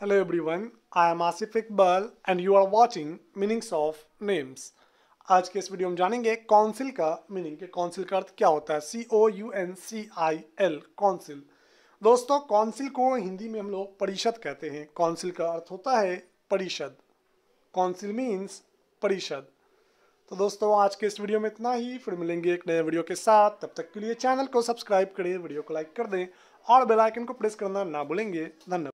Hello everyone, I am Asif Iqbal and you are watching Meanings of Names. आज के इस video में जानेंगे काउंसिल का मीनिंग काउंसिल का अर्थ क्या होता है C O U N C I L council दोस्तों काउंसिल को हिंदी में हम लोग परिषद कहते हैं काउंसिल का अर्थ होता है परिषद काउंसिल मीन्स परिषद तो दोस्तों आज के इस वीडियो में इतना ही फिर मिलेंगे एक नए वीडियो के साथ तब तक के लिए चैनल को सब्सक्राइब करें वीडियो को लाइक कर दें और बेलाइकन को प्रेस करना ना भूलेंगे धन्यवाद